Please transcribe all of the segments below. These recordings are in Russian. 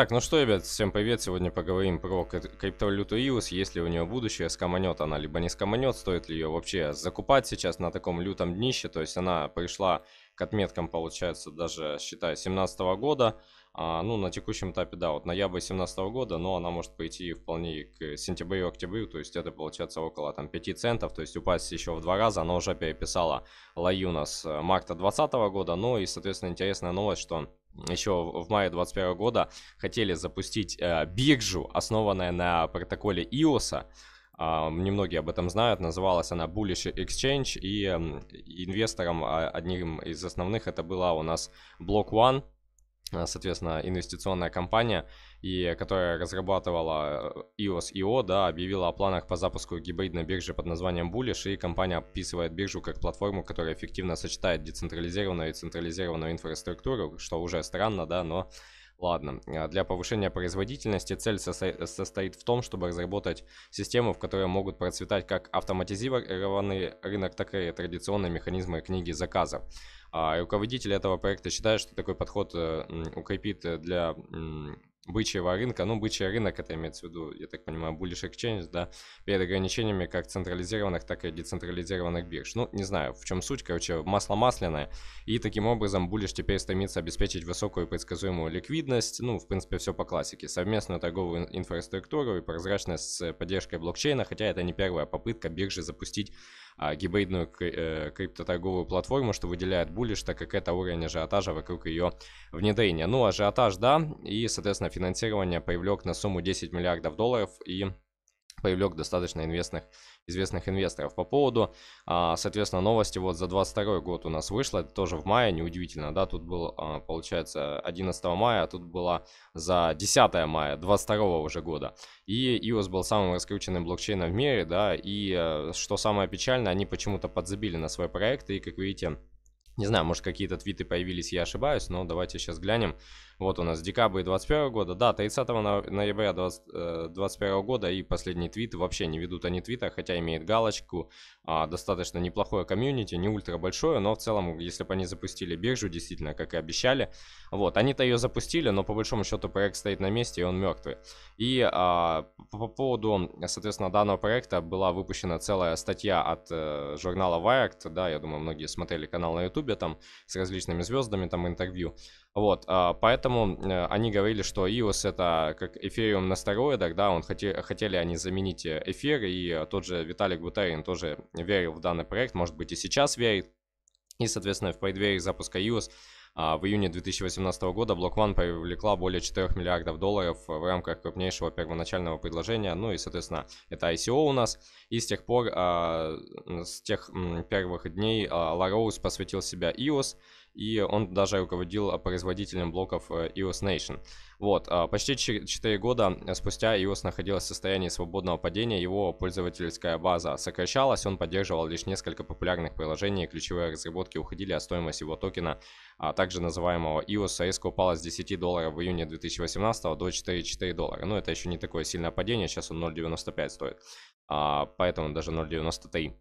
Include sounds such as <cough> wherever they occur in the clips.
Так, ну что, ребят, всем привет. Сегодня поговорим про криптовалюту EOS, есть ли у нее будущее, скоманет она, либо не скоманет, стоит ли ее вообще закупать сейчас на таком лютом днище. То есть она пришла к отметкам, получается, даже, считай, 17 -го года. А, ну, на текущем этапе, да, вот ноябрь 17 года, но она может пойти вполне к сентябрю-октябрю, то есть это получается около там 5 центов, то есть упасть еще в два раза. Она уже переписала Лаюна с э, марта 2020 года, ну и, соответственно, интересная новость, что еще в мае 21 года хотели запустить э, биржу, основанную на протоколе iOS. Э, а, немногие об этом знают. Называлась она Bullish Exchange. И э, инвестором, а, одним из основных, это была у нас Block One. Э, соответственно, инвестиционная компания, и которая разрабатывала EOS э, IO, да, объявила о планах по запуску гибридной биржи под названием Bullish, и компания описывает биржу как платформу, которая эффективно сочетает децентрализированную и централизированную инфраструктуру, что уже странно, да, но Ладно, э, для повышения производительности цель сосо- состоит в том, чтобы разработать систему, в которой могут процветать как автоматизированный рынок, так и традиционные механизмы книги заказа. А, руководитель этого проекта считает, что такой подход э, укрепит э, для бычьего рынка, ну, бычий рынок, это имеется в виду, я так понимаю, bullish exchange, да, перед ограничениями как централизированных, так и децентрализированных бирж. Ну, не знаю, в чем суть, короче, масло масляное, и таким образом bullish теперь стремится обеспечить высокую предсказуемую ликвидность, ну, в принципе, все по классике, совместную торговую инфраструктуру и прозрачность с поддержкой блокчейна, хотя это не первая попытка биржи запустить а, гибридную э, криптоторговую платформу, что выделяет Bullish, так как это уровень ажиотажа вокруг ее внедрения. Ну, ажиотаж, да, и, соответственно, финансирование привлек на сумму 10 миллиардов долларов и привлек достаточно инвестных известных инвесторов. По поводу, а, соответственно, новости вот за 22 год у нас вышло, тоже в мае, неудивительно, да, тут был, а, получается, 11 мая, а тут была за 10 мая 22 уже года. И EOS был самым раскрученным блокчейном в мире, да, и э, что самое печальное, они почему-то подзабили на свой проект, и, как видите, не знаю, может какие-то твиты появились, я ошибаюсь, но давайте сейчас глянем. Вот у нас декабрь 21 года. Да, 30 ноября 20, 21 э, года и последний твит. Вообще не ведут они твита, хотя имеет галочку. А, достаточно неплохое комьюнити, не ультра большое, но в целом, если бы они запустили биржу, действительно, как и обещали. Вот, они-то ее запустили, но по большому счету проект стоит на месте и он мертвый. И а, по, по поводу, соответственно, данного проекта была выпущена целая статья от э, журнала Wired. Да, я думаю, многие смотрели канал на ютубе там с различными звездами, там интервью. Вот, а, поэтому э, они говорили, что EOS это как эфириум на стероидах, да, он хотели хотели они заменить э, эфир, и э, тот же Виталик Бутерин тоже верил в данный проект, может быть и сейчас верит. И, соответственно, в преддверии запуска EOS а, в июне 2018 года Block One привлекла более 4 миллиардов долларов в рамках крупнейшего первоначального предложения. Ну и, соответственно, это ICO у нас. И с тех пор, а, с тех первых дней Лароуз посвятил себя EOS и он даже руководил а, производителем блоков э, EOS Nation. Вот, а, почти 4 года э, спустя EOS находилась в состоянии свободного падения, его пользовательская база сокращалась, он поддерживал лишь несколько популярных приложений, ключевые разработки уходили, а стоимость его токена, а также называемого EOS, резко упала с 10 долларов в июне 2018 до 4,4 доллара. Но ну, это еще не такое сильное падение, сейчас он 0,95 стоит, а, поэтому даже 0,93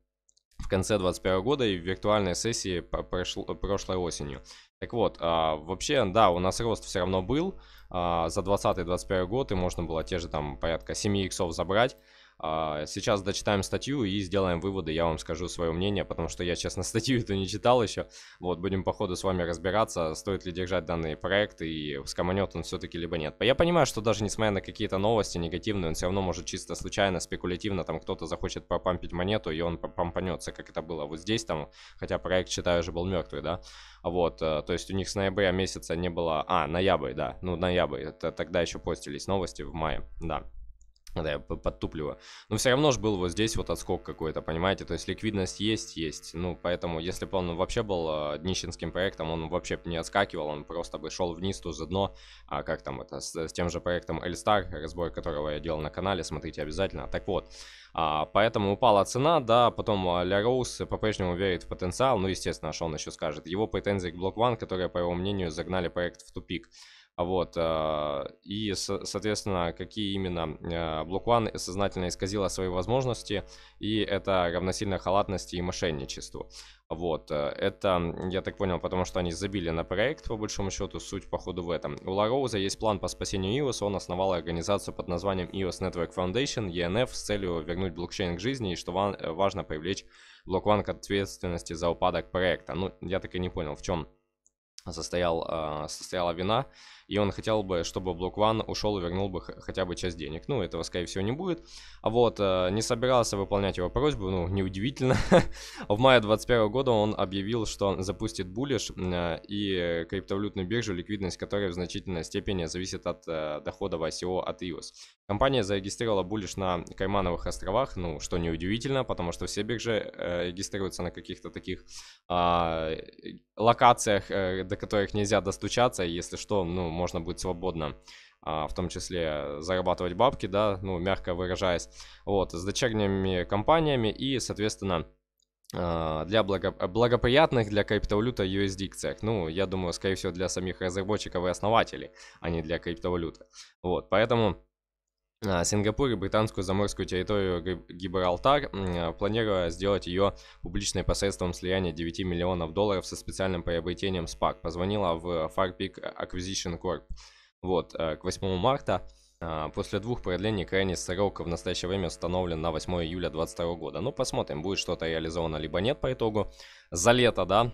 в конце 2021 года и в виртуальной сессии прошло, прошлой осенью. Так вот, а, вообще, да, у нас рост все равно был а, за 2020-2021 год, и можно было те же там порядка 7 иксов забрать. А, сейчас дочитаем статью и сделаем выводы, я вам скажу свое мнение, потому что я, честно, <laughs> статью эту не читал еще. Вот, будем по ходу с вами разбираться, стоит ли держать данный проект и скоманет он все-таки либо нет. Я понимаю, что даже несмотря на какие-то новости негативные, он все равно может чисто случайно, спекулятивно, там кто-то захочет попампить монету, и он помпанется, как это было вот здесь там, хотя проект, считаю, же был мертвый, да. Вот, э, то есть у них с ноября месяца не было... А, ноябрь, да, ну ноябрь, это тогда еще постились новости в мае, да. Да, я подтупливо. Но все равно же был вот здесь вот отскок какой-то, понимаете? То есть ликвидность есть, есть. Ну, поэтому, если бы он вообще был а, днищенским проектом, он вообще бы не отскакивал, он просто бы шел вниз, то за дно. А как там это, с, с тем же проектом Эльстар, разбор которого я делал на канале, смотрите обязательно. Так вот, а, поэтому упала цена, да, потом а, Ля Роуз по-прежнему верит в потенциал, ну, естественно, что он еще скажет. Его претензии к Block One, которые, по его мнению, загнали проект в тупик. А вот. Э, и, соответственно, какие именно Блок э, One сознательно исказила свои возможности, и это равносильно халатности и мошенничеству. Вот. Э, это, я так понял, потому что они забили на проект, по большому счету, суть походу в этом. У Лароуза есть план по спасению iOS, он основал организацию под названием iOS Network Foundation, ENF, с целью вернуть блокчейн к жизни, и что важно привлечь Блок One к ответственности за упадок проекта. Ну, я так и не понял, в чем состоял, состояла вина и он хотел бы, чтобы Block One ушел и вернул бы хотя бы часть денег. Ну, этого, скорее всего, не будет. А вот, э, не собирался выполнять его просьбу, ну, неудивительно. <laughs> В мае 2021 года он объявил, что запустит Bullish э, и криптовалютную биржу, ликвидность которой в значительной степени зависит от э, дохода в ICO от EOS. Компания зарегистрировала Bullish на Каймановых островах, ну, что неудивительно, потому что все биржи регистрируются на каких-то таких а, локациях, до которых нельзя достучаться, если что, ну, можно будет свободно а, в том числе зарабатывать бабки, да, ну, мягко выражаясь, вот, с дочерними компаниями и, соответственно, а, для благоприятных для криптовалюта USD юрисдикциях. Ну, я думаю, скорее всего, для самих разработчиков и основателей, а не для криптовалюты. Вот, поэтому а, Сингапур и британскую заморскую территорию Гибралтар, а, планируя сделать ее публичной посредством слияния 9 миллионов долларов со специальным приобретением SPAC, позвонила в Farpeak Acquisition Corp. Вот, э, к 8 марта а, после двух продлений крайний срок в настоящее время установлен на 8 июля 2022 года. Ну, посмотрим, будет что-то реализовано, либо нет по итогу за лето, да,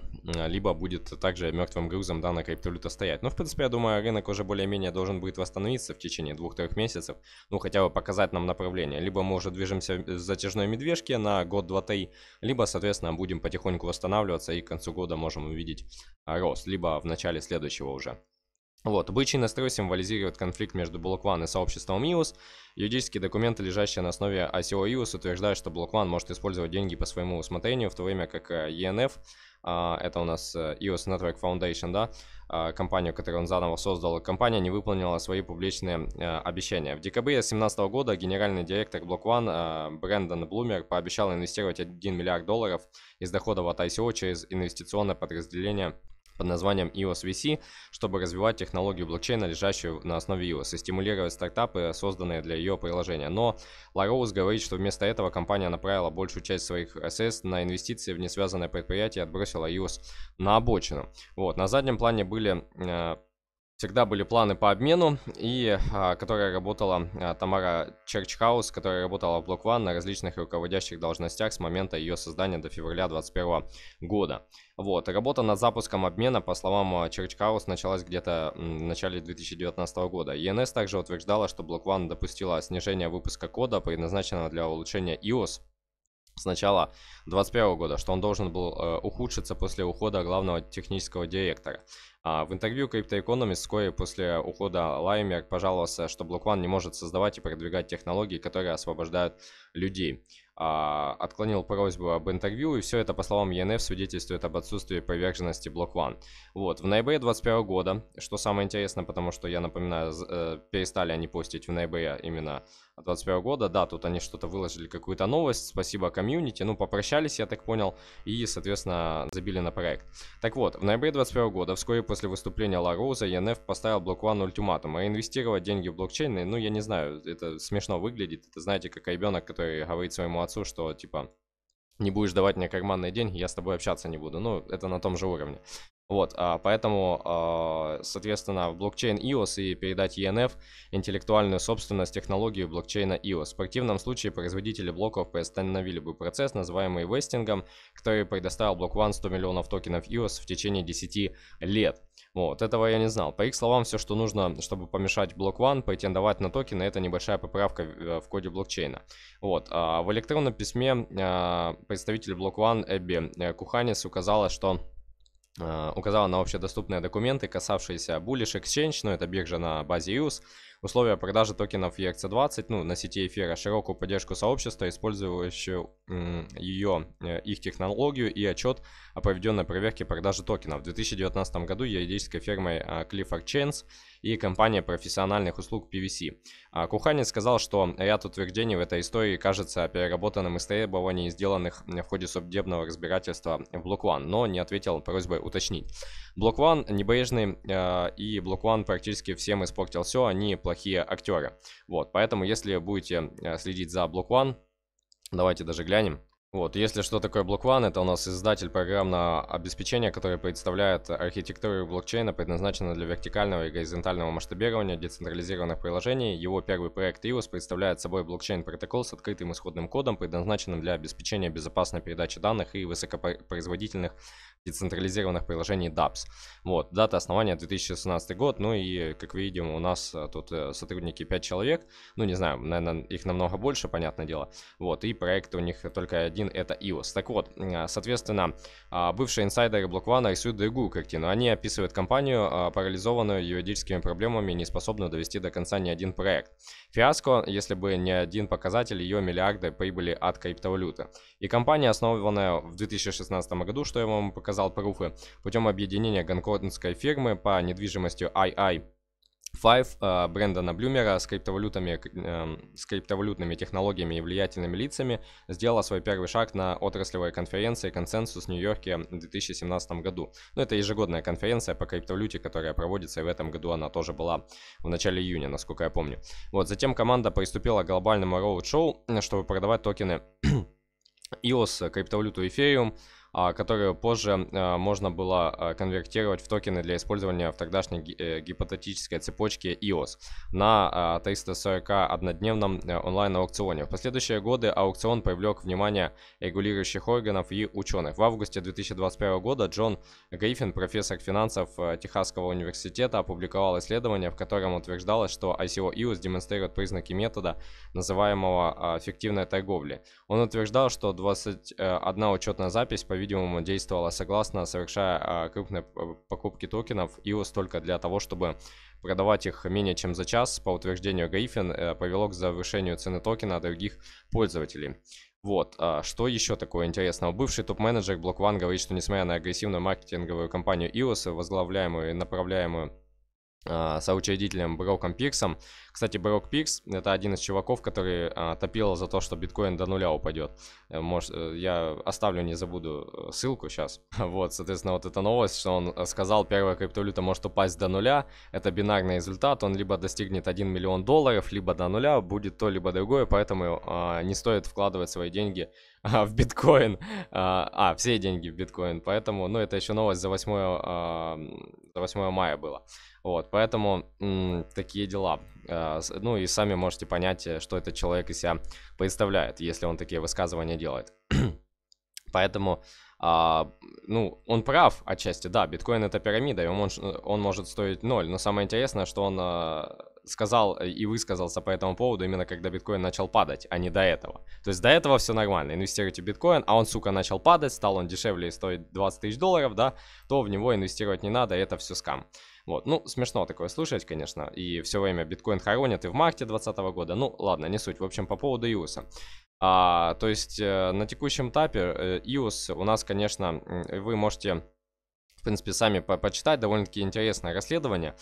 либо будет также мертвым грузом данная криптовалюта стоять. Но, ну, в принципе, я думаю, рынок уже более-менее должен будет восстановиться в течение двух-трех месяцев, ну, хотя бы показать нам направление. Либо мы уже движемся в затяжной медвежке на год 2 три либо, соответственно, будем потихоньку восстанавливаться и к концу года можем увидеть а, рост, либо в начале следующего уже. Вот, бычий настрой символизирует конфликт между Block One и сообществом EOS. Юридические документы, лежащие на основе ICO EOS, утверждают, что Block One может использовать деньги по своему усмотрению, в то время как ENF, э, а, это у нас EOS э, Network Foundation, да, а, компанию, которую он заново создал, компания не выполнила свои публичные э, обещания. В декабре 2017 года генеральный директор Block One Брэндон Блумер пообещал инвестировать 1 миллиард долларов из доходов от ICO через инвестиционное подразделение под названием EOS VC, чтобы развивать технологию блокчейна, лежащую на основе EOS, и стимулировать стартапы, созданные для ее приложения. Но Лароуз говорит, что вместо этого компания направила большую часть своих СС на инвестиции в несвязанное предприятие и отбросила EOS на обочину. Вот. На заднем плане были э, Всегда были планы по обмену, и а, которая работала а, Тамара Черчхаус, которая работала в Block One на различных руководящих должностях с момента ее создания до февраля 2021 года. Вот, работа над запуском обмена, по словам а, Черчхаус, началась где-то в начале 2019 года. ENS также утверждала, что Block One допустила снижение выпуска кода, предназначенного для улучшения iOS с начала 2021 года, что он должен был э, ухудшиться после ухода главного технического директора. А, в интервью CryptoEconomist вскоре после ухода Лаймер пожаловался, что Блокван не может создавать и продвигать технологии, которые освобождают людей. А, отклонил просьбу об интервью, и все это, по словам ЕНФ, e свидетельствует об отсутствии поверженности Блокван. Вот, в ноябре 2021 года, что самое интересное, потому что, я напоминаю, э, перестали они постить в ноябре именно 21 года. Да, тут они что-то выложили, какую-то новость. Спасибо комьюнити. Ну, попрощались, я так понял. И, соответственно, забили на проект. Так вот, в ноябре 21 года, вскоре после выступления Ла Роуза, ЕНФ поставил Block One ультиматум. А инвестировать деньги в блокчейн, ну, я не знаю, это смешно выглядит. Это, знаете, как ребенок, который говорит своему отцу, что, типа, не будешь давать мне карманные деньги, я с тобой общаться не буду. Ну, это на том же уровне. Вот, а, поэтому, а, соответственно, в блокчейн EOS и передать ENF интеллектуальную собственность технологию блокчейна EOS. В противном случае производители блоков приостановили бы процесс, называемый вестингом, который предоставил блок One 100 миллионов токенов EOS в течение 10 лет. Вот, этого я не знал. По их словам, все, что нужно, чтобы помешать блок One претендовать на токены, это небольшая поправка в э, коде блокчейна. Вот, а, в электронном письме а, представитель блок One Эбби э, Куханис указала, что Э, указала на общедоступные документы, касавшиеся Bullish Exchange, ну это биржа на базе EUS, условия продажи токенов ERC20, ну на сети эфира, широкую поддержку сообщества, использующую ее, э, их технологию и отчет о проведенной проверке продажи токенов. В 2019 году юридической фирмой э, Clifford Chains и компания профессиональных услуг PVC. А, Куханец сказал, что ряд утверждений в этой истории кажется переработанным из требований, сделанных в ходе судебного разбирательства в Block One, но не ответил просьбой уточнить. Block One небрежный э, и Block One практически всем испортил все, они плохие актеры. Вот, поэтому если будете а, следить за Block One, давайте даже глянем. Вот, если что такое Block это у нас издатель программного обеспечения, который представляет архитектуру блокчейна, предназначенную для вертикального и горизонтального масштабирования децентрализированных приложений. Его первый проект EOS представляет собой блокчейн-протокол с открытым исходным кодом, предназначенным для обеспечения безопасной передачи данных и высокопроизводительных децентрализированных приложений DApps. Вот, дата основания 2016 год, ну и, как видим, у нас э, тут э, сотрудники 5 человек, ну не знаю, наверное, их намного больше, понятное дело, вот, и проект у них только один, это EOS. Так вот, э, соответственно, а, бывшие инсайдеры Block One рисуют другую картину, они описывают компанию, а, парализованную юридическими проблемами, не способную довести до конца ни один проект. Фиаско, если бы не один показатель ее миллиарды прибыли от криптовалюты. И компания, основанная в 2016 году, что я вам показал пруфы, путем объединения гонконгской фирмы по недвижимости II Five а, Брэндона Блюмера с криптовалютами, эм, с криптовалютными технологиями и влиятельными лицами сделала свой первый шаг на отраслевой конференции «Консенсус» в Нью-Йорке в 2017 году. Ну, это ежегодная конференция по криптовалюте, которая проводится, и в этом году она тоже была в начале июня, насколько я помню. Вот, затем команда приступила к глобальному роуд-шоу, чтобы продавать токены EOS, <clears throat> криптовалюту Ethereum, а, которые позже а, можно было а, конвертировать в токены для использования в тогдашней э, гипотетической цепочке EOS на 341 однодневном э, онлайн-аукционе. В последующие годы аукцион привлек внимание регулирующих органов и ученых. В августе 2021 года Джон Гриффин, профессор финансов э, Техасского университета, опубликовал исследование, в котором утверждалось, что ICO EOS демонстрирует признаки метода, называемого фиктивной торговли. Он утверждал, что 21 учетная запись, по по-видимому, действовала согласно, совершая а, крупные э, покупки токенов EOS только для того, чтобы продавать их менее чем за час, по утверждению Гриффин, э, повело к завышению цены токена других пользователей. Вот, а что еще такое интересного? Бывший топ-менеджер BlockOne говорит, что несмотря на агрессивную маркетинговую кампанию EOS, возглавляемую и направляемую а, соучредителем Броком Пирсом. Кстати, Брок Пирс — это один из чуваков, который а, топил за то, что биткоин до нуля упадет. Э, может, э, я оставлю, не забуду э, ссылку сейчас. <laughs> Вот, соответственно, вот эта новость, что он сказал, первая криптовалюта может упасть до нуля. Это бинарный результат, он либо достигнет 1 миллион долларов, либо до нуля, будет то, либо другое, поэтому не стоит вкладывать свои деньги <laughs> а, в биткоин. А, все деньги в биткоин, поэтому, ну, это еще новость за 8, за 8 мая была. Вот, поэтому м, такие дела. Э, ну и сами можете понять, э, что этот человек из себя представляет, если он такие высказывания делает. <clears throat> поэтому, э, ну, он прав отчасти, да, биткоин это пирамида, и он, э, он может стоить ноль. Но самое интересное, что он а, э, сказал и высказался по этому поводу именно когда биткоин начал падать, а не до этого. То есть до этого все нормально, инвестируйте в биткоин, а он, сука, начал падать, стал он дешевле и стоит 20 тысяч долларов, да, то в него инвестировать не надо, это все скам. Вот, ну, смешно такое слушать, конечно, и все время биткоин хоронят и в марте 2020 года, ну, ладно, не суть. В общем, по поводу Иуса. А, то есть э, на текущем этапе э, Иус у нас, конечно, вы можете, в принципе, сами по почитать довольно-таки интересное расследование.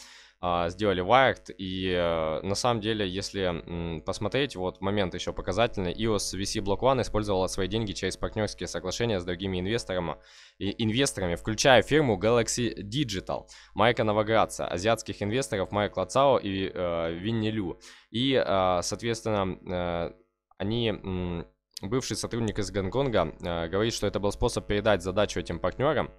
А, сделали Wired, и э, на самом деле, если посмотреть, вот момент еще показательный, EOS VC Block One использовала свои деньги через партнерские соглашения с другими инвесторами, и инвесторами включая фирму Galaxy Digital, Майка Новоградца, азиатских инвесторов Майка Лацао и э, Виннелю. И, э, соответственно, э, они, бывший сотрудник из Гонконга, э, говорит, что это был способ передать задачу этим партнерам,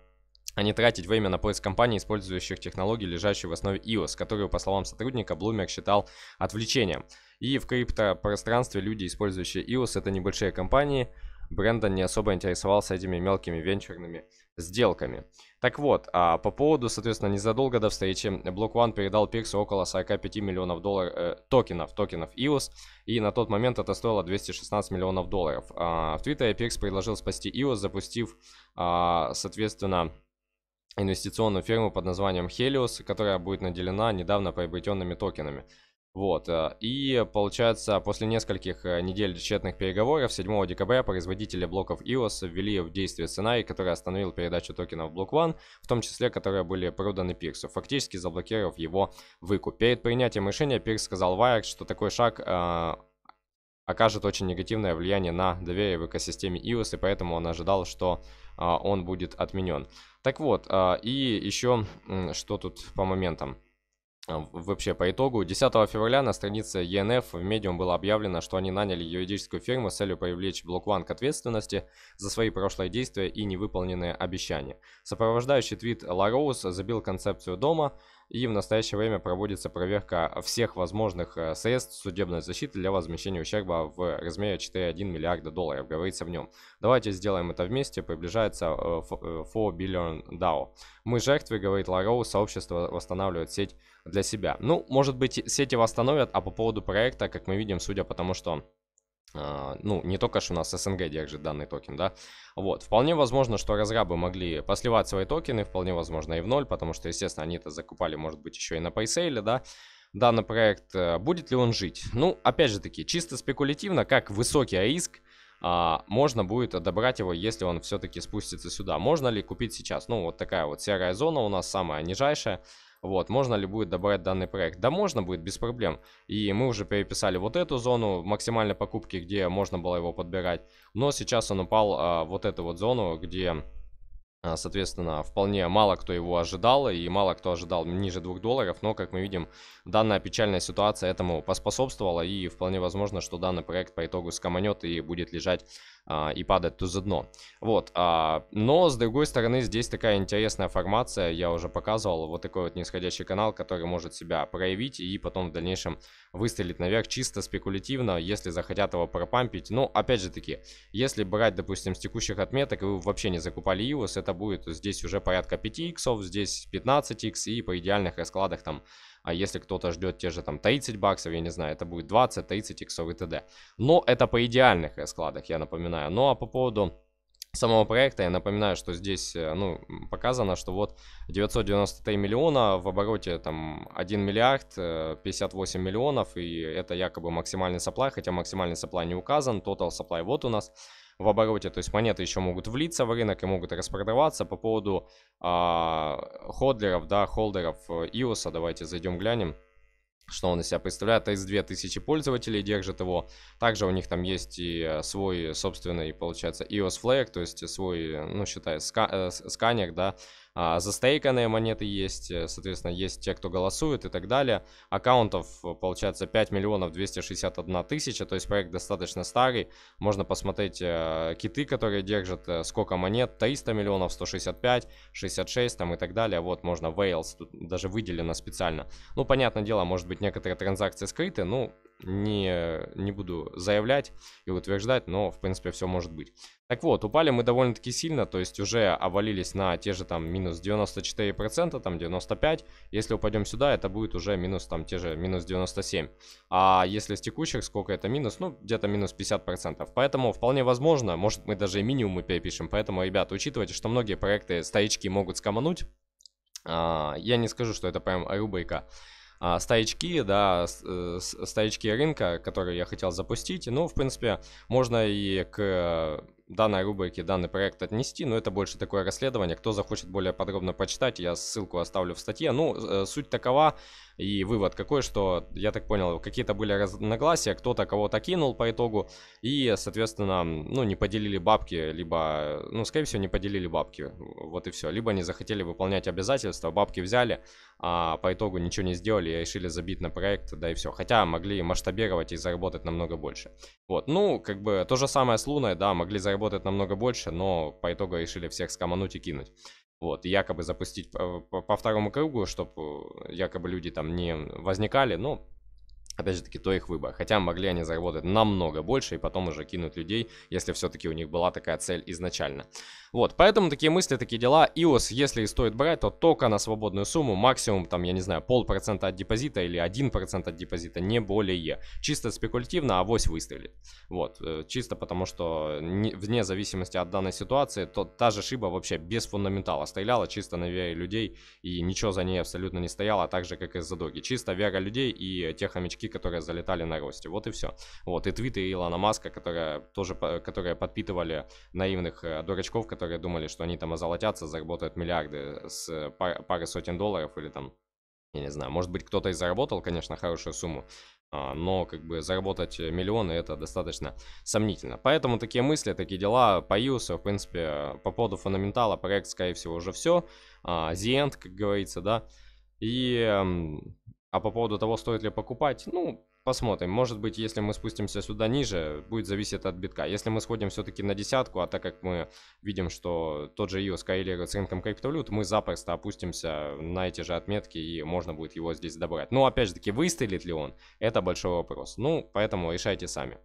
а не тратить время на поиск компаний, использующих технологии, лежащие в основе iOS, которые, по словам сотрудника, Bloomberg считал отвлечением. И в криптопространстве люди, использующие iOS, это небольшие компании, Брэндон не особо интересовался этими мелкими венчурными сделками. Так вот, а по поводу, соответственно, незадолго до встречи Block One передал Пирсу около 45 миллионов долларов э, токенов, токенов EOS, и на тот момент это стоило 216 миллионов долларов. А, в Твиттере Пирс предложил спасти EOS, запустив, а, соответственно, инвестиционную фирму под названием Helios, которая будет наделена недавно приобретенными токенами. Вот, э, и получается, после нескольких э, недель тщетных переговоров, 7 декабря производители блоков EOS ввели в действие сценарий, который остановил передачу токенов Block One, в том числе, которые были проданы Пирсу, фактически заблокировав его выкуп. Перед принятием решения Пирс сказал Wired, что такой шаг э, окажет очень негативное влияние на доверие в экосистеме iOS, и поэтому он ожидал, что а, он будет отменен. Так вот, а, и еще что тут по моментам. А, вообще, по итогу, 10 февраля на странице ENF в Medium было объявлено, что они наняли юридическую фирму с целью привлечь Блокван к ответственности за свои прошлые действия и невыполненные обещания. Сопровождающий твит Лароуз забил концепцию дома, и в настоящее время проводится проверка всех возможных э, средств судебной защиты для возмещения ущерба в размере 4,1 миллиарда долларов, говорится в нем. Давайте сделаем это вместе, приближается 4 billion DAO. Мы жертвы, говорит Лароу, сообщество восстанавливает сеть для себя. Ну, может быть, сети восстановят, а по поводу проекта, как мы видим, судя по тому, что а, ну, не только что у нас СНГ держит данный токен, да, вот, вполне возможно, что разрабы могли посливать свои токены, вполне возможно и в ноль, потому что, естественно, они это закупали, может быть, еще и на пайсейле, да, данный проект, э, будет ли он жить? Ну, опять же таки, чисто спекулятивно, как высокий риск, а, можно будет отобрать его, если он все-таки спустится сюда. Можно ли купить сейчас? Ну, вот такая вот серая зона у нас самая нижайшая. Вот, можно ли будет добавить данный проект? Да, можно будет, без проблем. И мы уже переписали вот эту зону максимальной покупки, где можно было его подбирать. Но сейчас он упал а, вот эту вот зону, где... А, соответственно, вполне мало кто его ожидал и мало кто ожидал ниже 2 долларов, но, как мы видим, данная печальная ситуация этому поспособствовала и вполне возможно, что данный проект по итогу скоманет и будет лежать а, и падает то за дно. Вот, а, но с другой стороны здесь такая интересная формация, я уже показывал, вот такой вот нисходящий канал, который может себя проявить и потом в дальнейшем выстрелить наверх чисто спекулятивно, если захотят его пропампить. Но опять же таки, если брать, допустим, с текущих отметок, и вы вообще не закупали EOS, это будет здесь уже порядка 5 иксов, здесь 15 икс и по идеальных раскладах там а если кто-то ждет те же там 30 баксов, я не знаю, это будет 20, 30 иксов и т.д. Но это по идеальных раскладах, я напоминаю. Ну а по поводу самого проекта. Я напоминаю, что здесь э, ну, показано, что вот 993 миллиона в обороте там 1 миллиард 58 э, миллионов, и это якобы максимальный supply, хотя максимальный supply не указан, total supply вот у нас в обороте, то есть монеты еще могут влиться в рынок и могут распродаваться. По поводу а, ходлеров, да, холдеров iOS. Э, давайте зайдем глянем что он из себя представляет. из 2000 пользователей держит его. Также у них там есть и э, свой собственный, получается, iOS Flag, то есть свой, э, ну, считай, ска э, сканер, да, а, застейканные монеты есть, э, соответственно, есть те, кто голосует и так далее. Аккаунтов, э, получается, 5 миллионов 261 тысяча, то есть проект достаточно старый. Можно посмотреть э, киты, которые держат, э, сколько монет, 300 миллионов, 165, 66 там и так далее. Вот, можно Wales, тут даже выделено специально. Ну, понятное дело, может быть, некоторые транзакции скрыты, ну, не, не буду заявлять и утверждать, но, в принципе, все может быть. Так вот, упали мы довольно-таки сильно, то есть уже овалились на те же там минус 94%, там 95%. Если упадем сюда, это будет уже минус там те же минус 97%. А если с текущих, сколько это минус? Ну, где-то минус 50%. Поэтому вполне возможно, может мы даже и минимумы перепишем. Поэтому, ребят, учитывайте, что многие проекты, старички могут скомануть. А, я не скажу, что это прям рубрика а, стоячки, да, э, стоячки рынка, которые я хотел запустить. Ну, в принципе, можно и к данной рубрике данный проект отнести, но это больше такое расследование. Кто захочет более подробно почитать, я ссылку оставлю в статье. Ну, э, суть такова и вывод какой, что, я так понял, какие-то были разногласия, кто-то кого-то кинул по итогу и, соответственно, ну, не поделили бабки, либо, ну, скорее всего, не поделили бабки, вот и все. Либо не захотели выполнять обязательства, бабки взяли, а по итогу ничего не сделали и решили забить на проект, да и все. Хотя могли масштабировать и заработать намного больше. Вот, ну, как бы то же самое с Луной, да, могли заработать намного больше, но по итогу решили всех скомануть и кинуть. Вот, и якобы запустить по, э, по, по второму кругу, чтобы э, якобы люди там не возникали, ну, Опять же таки, то их выбор. Хотя могли они заработать намного больше и потом уже кинуть людей, если все-таки у них была такая цель изначально. Вот, поэтому такие мысли, такие дела. iOS, если и стоит брать, то только на свободную сумму, максимум там, я не знаю, полпроцента от депозита или 1% от депозита, не более. Чисто спекулятивно а авось выстрелит. Вот, э, чисто потому что не, вне зависимости от данной ситуации, то та же шиба вообще без фундаментала стреляла чисто на вере людей и ничего за ней абсолютно не стояло, а так же как и за доги. Чисто вера людей и тех хомячки, новички, которые залетали на росте. Вот и все. Вот, и твиты Илона Маска, которые тоже, которые подпитывали наивных э, дурачков, которые думали, что они там озолотятся, заработают миллиарды с э, пар, пары сотен долларов или там я не знаю, может быть, кто-то и заработал, конечно, хорошую сумму, а, но как бы заработать миллионы это достаточно сомнительно. Поэтому такие мысли, такие дела. Появился, в принципе, по поводу фундаментала проект, скорее всего, уже все. The end, как говорится, да. И эм, а по поводу того, стоит ли покупать, ну, посмотрим. Может быть, если мы спустимся сюда ниже, будет зависеть от битка. Если мы сходим все-таки на десятку, а так как мы видим, что тот же EOSK или с рынком криптовалют, мы запросто опустимся на эти же отметки и можно будет его здесь добрать. Но опять же таки, выстрелит ли он, это большой вопрос. Ну, поэтому решайте сами.